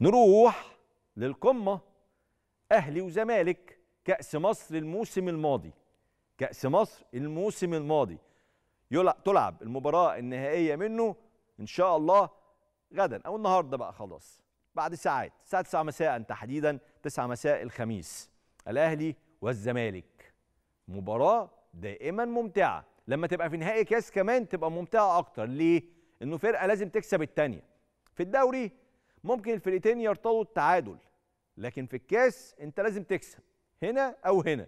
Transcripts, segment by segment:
نروح للقمة أهلي وزمالك كأس مصر الموسم الماضي كأس مصر الموسم الماضي تلعب المباراة النهائية منه إن شاء الله غدا أو النهاردة بقى خلاص بعد ساعات الساعة 9 مساء تحديدا 9 مساء الخميس الأهلي والزمالك مباراة دائما ممتعة لما تبقى في نهائي كاس كمان تبقى ممتعة أكتر ليه؟ إنه فرقة لازم تكسب التانية في الدوري ممكن الفرقتين يرتضوا التعادل لكن في الكاس انت لازم تكسب هنا او هنا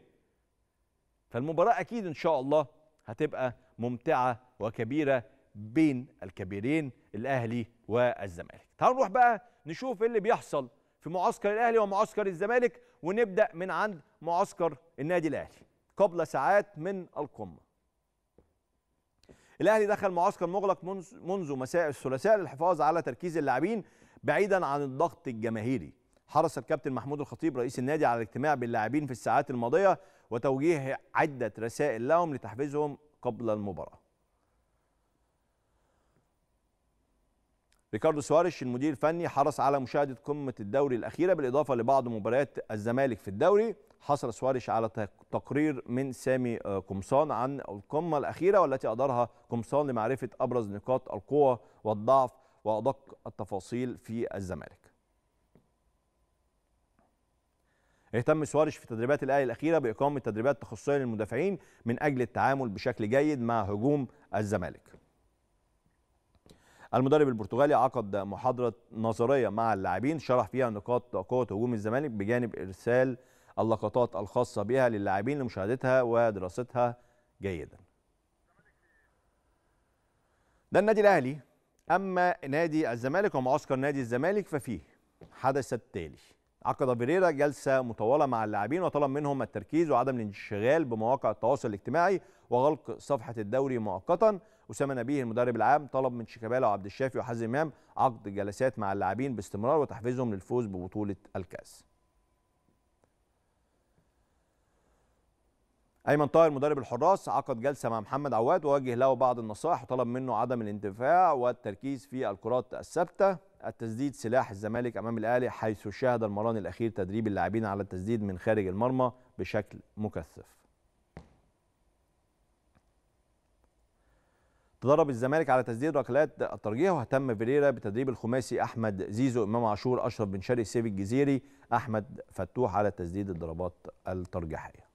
فالمباراه اكيد ان شاء الله هتبقى ممتعه وكبيره بين الكبيرين الاهلي والزمالك تعالوا نروح بقى نشوف ايه اللي بيحصل في معسكر الاهلي ومعسكر الزمالك ونبدا من عند معسكر النادي الاهلي قبل ساعات من القمه الاهلي دخل معسكر مغلق منذ مساء الثلاثاء للحفاظ على تركيز اللاعبين بعيدا عن الضغط الجماهيري حرص الكابتن محمود الخطيب رئيس النادي على الاجتماع باللاعبين في الساعات الماضية وتوجيه عدة رسائل لهم لتحفيزهم قبل المباراة ريكاردو سواريش المدير الفني حرص على مشاهدة قمة الدوري الأخيرة بالإضافة لبعض مباريات الزمالك في الدوري حصل سواريش على تقرير من سامي آه، قمصان عن القمة الأخيرة والتي أدارها قمصان لمعرفة أبرز نقاط القوة والضعف وأدق التفاصيل في الزمالك اهتم سواريش في تدريبات الاهلي الاخيره باقامه تدريبات تخصصيه للمدافعين من اجل التعامل بشكل جيد مع هجوم الزمالك. المدرب البرتغالي عقد محاضره نظريه مع اللاعبين شرح فيها نقاط قوه هجوم الزمالك بجانب ارسال اللقطات الخاصه بها للاعبين لمشاهدتها ودراستها جيدا. ده النادي الاهلي أما نادي الزمالك ومعسكر نادي الزمالك ففيه حدث التالي عقد بيريرا جلسة مطولة مع اللاعبين وطلب منهم التركيز وعدم الانشغال بمواقع التواصل الاجتماعي وغلق صفحة الدوري مؤقتا أسامة نبيه المدرب العام طلب من شيكابالا وعبد الشافي وحازم إمام عقد جلسات مع اللاعبين باستمرار وتحفيزهم للفوز ببطولة الكأس ايمن طاهر مدرب الحراس عقد جلسه مع محمد عواد ووجه له بعض النصائح وطلب منه عدم الاندفاع والتركيز في الكرات الثابته التسديد سلاح الزمالك امام الاهلي حيث شهد المران الاخير تدريب اللاعبين على التسديد من خارج المرمى بشكل مكثف تدرب الزمالك على تسديد ركلات الترجيح واهتم فيريرا بتدريب الخماسي احمد زيزو امام عاشور اشرف بن شرقي سيف الجزيري احمد فتوح على تسديد الضربات الترجيحيه